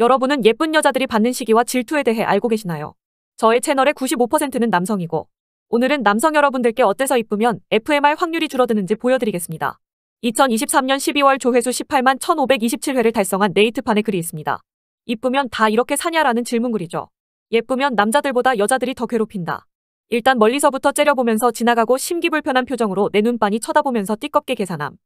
여러분은 예쁜 여자들이 받는 시기와 질투에 대해 알고 계시나요? 저의 채널의 95%는 남성이고 오늘은 남성 여러분들께 어때서 이쁘면 FMR 확률이 줄어드는지 보여드리겠습니다. 2023년 12월 조회수 18만 1527회를 달성한 네이트판에 글이 있습니다. 이쁘면 다 이렇게 사냐라는 질문글이죠. 예쁘면 남자들보다 여자들이 더 괴롭힌다. 일단 멀리서부터 째려보면서 지나가고 심기불편한 표정으로 내눈빤이 쳐다보면서 띠껍게 계산함.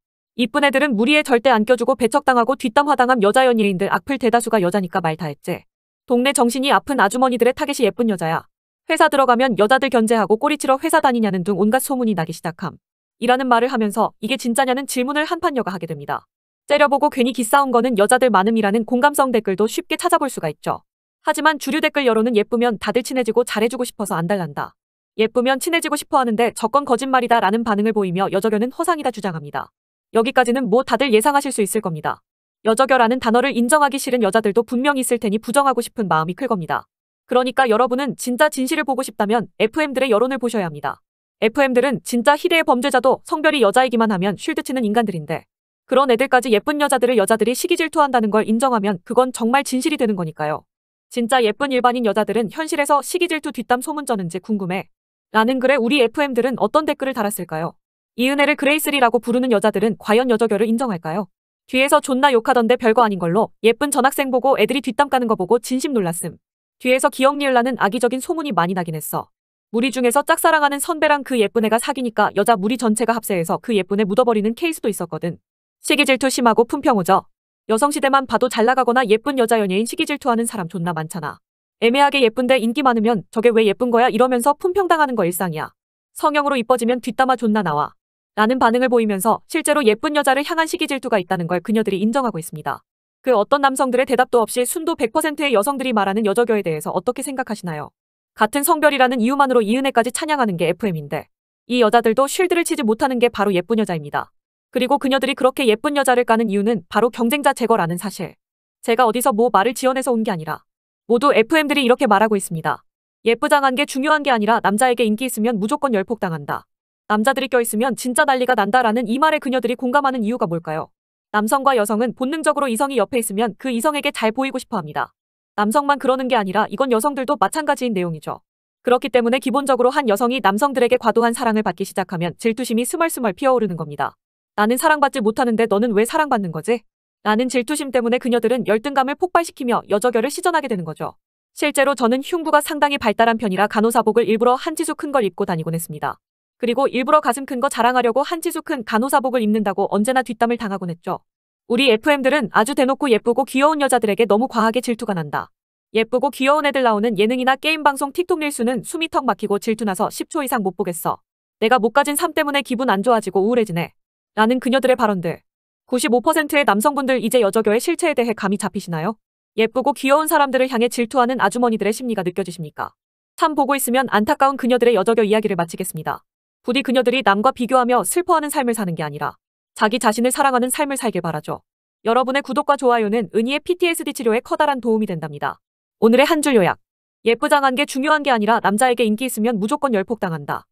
이쁜 애들은 무리에 절대 안 껴주고 배척당하고 뒷담화당함 여자 연예인들 악플 대다수가 여자니까 말 다 했지. 동네 정신이 아픈 아주머니들의 타겟이 예쁜 여자야. 회사 들어가면 여자들 견제하고 꼬리치러 회사 다니냐는 등 온갖 소문이 나기 시작함. 이라는 말을 하면서 이게 진짜냐는 질문을 한판여가 하게 됩니다. 째려보고 괜히 기싸운 거는 여자들 많음이라는 공감성 댓글도 쉽게 찾아볼 수가 있죠. 하지만 주류 댓글 여론은 예쁘면 다들 친해지고 잘해주고 싶어서 안달난다. 예쁘면 친해지고 싶어 하는데 저건 거짓말이다 라는 반응을 보이며 여적연은 허상이다 주장합니다. 여기까지는 뭐 다들 예상하실 수 있을 겁니다. 여저결하는 단어를 인정하기 싫은 여자들도 분명 있을 테니 부정하고 싶은 마음이 클 겁니다. 그러니까 여러분은 진짜 진실을 보고 싶다면 FM들의 여론을 보셔야 합니다. FM들은 진짜 희대의 범죄자도 성별이 여자이기만 하면 쉴드치는 인간들인데 그런 애들까지 예쁜 여자들을 여자들이 시기 질투한다는 걸 인정하면 그건 정말 진실이 되는 거니까요. 진짜 예쁜 일반인 여자들은 현실에서 시기 질투 뒷담 소문 쩌는지 궁금해. 라는 글에 우리 FM들은 어떤 댓글을 달았을까요? 이은혜를 그레이슬이라고 부르는 여자들은 과연 여저교를 인정할까요? 뒤에서 존나 욕하던데 별거 아닌 걸로 예쁜 전학생 보고 애들이 뒷담 까는 거 보고 진심 놀랐음. 뒤에서 기억니을라는 악의적인 소문이 많이 나긴 했어. 무리 중에서 짝사랑하는 선배랑 그 예쁜 애가 사귀니까 여자 무리 전체가 합세해서 그 예쁜 애 묻어버리는 케이스도 있었거든. 시기 질투 심하고 품평 오죠. 여성시대만 봐도 잘 나가거나 예쁜 여자 연예인 시기 질투하는 사람 존나 많잖아. 애매하게 예쁜데 인기 많으면 저게 왜 예쁜 거야 이러면서 품평당하는 거 일상이야. 성형으로 이뻐지면 뒷담화 존나 나와. 라는 반응을 보이면서 실제로 예쁜 여자를 향한 시기 질투가 있다는 걸 그녀들이 인정하고 있습니다. 그 어떤 남성들의 대답도 없이 순도 100%의 여성들이 말하는 여저교에 대해서 어떻게 생각하시나요? 같은 성별이라는 이유만으로 이은혜까지 찬양하는 게 FM인데 이 여자들도 쉴드를 치지 못하는 게 바로 예쁜 여자입니다. 그리고 그녀들이 그렇게 예쁜 여자를 까는 이유는 바로 경쟁자 제거라는 사실. 제가 어디서 뭐 말을 지어내서 온 게 아니라 모두 FM들이 이렇게 말하고 있습니다. 예쁘장한 게 중요한 게 아니라 남자에게 인기 있으면 무조건 열폭당한다. 남자들이 껴있으면 진짜 난리가 난다라는 이 말에 그녀들이 공감하는 이유가 뭘까요? 남성과 여성은 본능적으로 이성이 옆에 있으면 그 이성에게 잘 보이고 싶어 합니다. 남성만 그러는 게 아니라 이건 여성들도 마찬가지인 내용이죠. 그렇기 때문에 기본적으로 한 여성이 남성들에게 과도한 사랑을 받기 시작하면 질투심이 스멀스멀 피어오르는 겁니다. 나는 사랑받지 못하는데 너는 왜 사랑받는 거지? 라는 질투심 때문에 그녀들은 열등감을 폭발시키며 여저결을 시전하게 되는 거죠. 실제로 저는 흉부가 상당히 발달한 편이라 간호사복을 일부러 한 지수 큰 걸 입고 다니곤 했습니다. 그리고 일부러 가슴 큰 거 자랑하려고 한치수 큰 간호사복을 입는다고 언제나 뒷담을 당하곤 했죠. 우리 FM들은 아주 대놓고 예쁘고 귀여운 여자들에게 너무 과하게 질투가 난다. 예쁘고 귀여운 애들 나오는 예능이나 게임 방송 틱톡 릴수는 숨이 턱 막히고 질투나서 10초 이상 못 보겠어. 내가 못 가진 삶 때문에 기분 안 좋아지고 우울해지네. 라는 그녀들의 발언들. 95%의 남성분들 이제 여저교의 실체에 대해 감이 잡히시나요? 예쁘고 귀여운 사람들을 향해 질투하는 아주머니들의 심리가 느껴지십니까? 참 보고 있으면 안타까운 그녀들의 여저교 이야기를 마치겠습니다. 부디 그녀들이 남과 비교하며 슬퍼하는 삶을 사는 게 아니라 자기 자신을 사랑하는 삶을 살길 바라죠. 여러분의 구독과 좋아요는 은희의 PTSD 치료에 커다란 도움이 된답니다. 오늘의 한 줄 요약. 예쁘장한 게 중요한 게 아니라 남자에게 인기 있으면 무조건 열폭당한다.